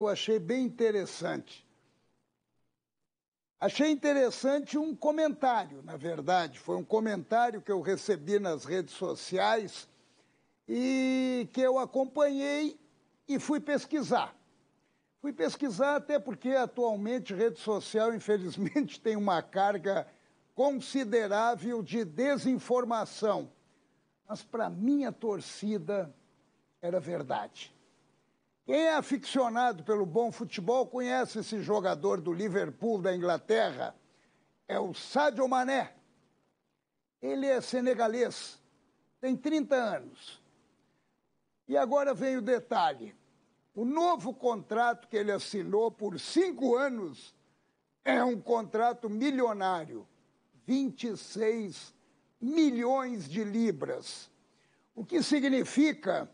eu achei bem interessante. Achei interessante um comentário, na verdade, foi um comentário que eu recebi nas redes sociais e que eu acompanhei e fui pesquisar. Fui pesquisar até porque atualmente rede social, infelizmente, tem uma carga considerável de desinformação. Mas para minha torcida era verdade. Quem é aficionado pelo bom futebol conhece esse jogador do Liverpool da Inglaterra. É o Sadio Mané. Ele é senegalês, tem 30 anos. E agora vem o detalhe. O novo contrato que ele assinou por cinco anos é um contrato milionário, 26 milhões de libras. O que significa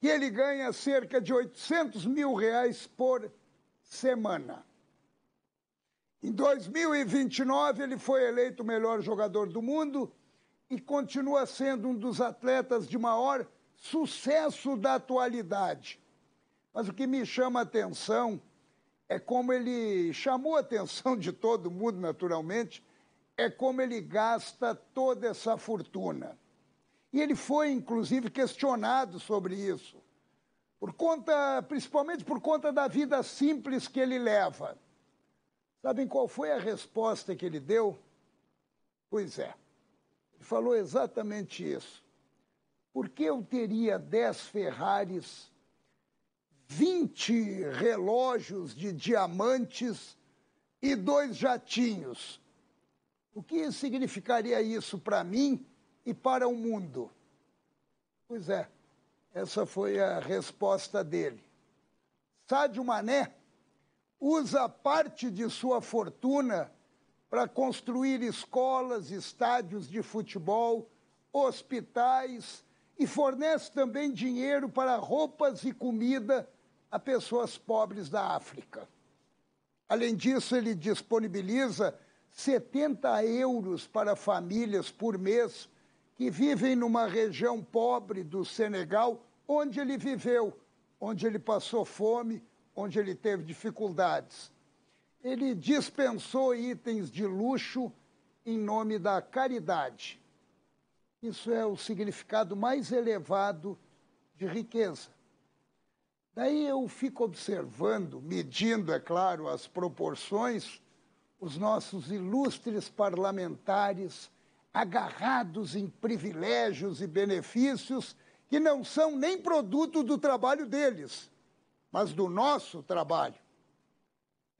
que ele ganha cerca de 800 mil reais por semana. Em 2029, ele foi eleito o melhor jogador do mundo e continua sendo um dos atletas de maior sucesso da atualidade. Mas o que me chama a atenção é como ele chamou a atenção de todo mundo, naturalmente, é como ele gasta toda essa fortuna ele foi, inclusive, questionado sobre isso, por conta, principalmente por conta da vida simples que ele leva. Sabem qual foi a resposta que ele deu? Pois é, ele falou exatamente isso. Por que eu teria dez Ferraris, 20 relógios de diamantes e dois jatinhos? O que significaria isso para mim? e para o mundo. Pois é, essa foi a resposta dele. Sádio Mané usa parte de sua fortuna para construir escolas, estádios de futebol, hospitais e fornece também dinheiro para roupas e comida a pessoas pobres da África. Além disso, ele disponibiliza 70 euros para famílias por mês que vivem numa região pobre do Senegal, onde ele viveu, onde ele passou fome, onde ele teve dificuldades. Ele dispensou itens de luxo em nome da caridade. Isso é o significado mais elevado de riqueza. Daí eu fico observando, medindo, é claro, as proporções, os nossos ilustres parlamentares agarrados em privilégios e benefícios que não são nem produto do trabalho deles, mas do nosso trabalho.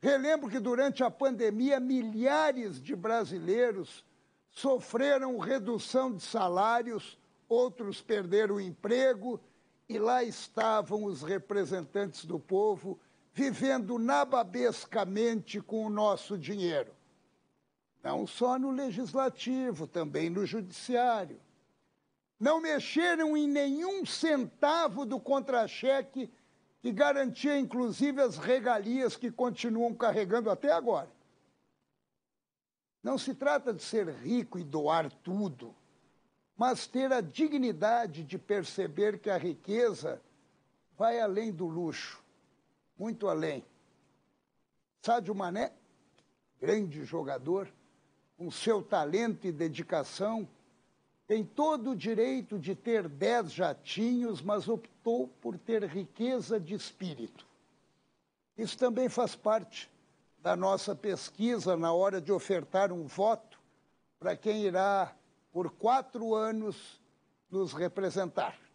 Relembro que durante a pandemia, milhares de brasileiros sofreram redução de salários, outros perderam o emprego, e lá estavam os representantes do povo vivendo nababescamente com o nosso dinheiro não só no legislativo, também no judiciário. Não mexeram em nenhum centavo do contra-cheque que garantia inclusive as regalias que continuam carregando até agora. Não se trata de ser rico e doar tudo, mas ter a dignidade de perceber que a riqueza vai além do luxo, muito além. Sádio Mané, grande jogador, com seu talento e dedicação, tem todo o direito de ter dez jatinhos, mas optou por ter riqueza de espírito. Isso também faz parte da nossa pesquisa na hora de ofertar um voto para quem irá, por quatro anos, nos representar.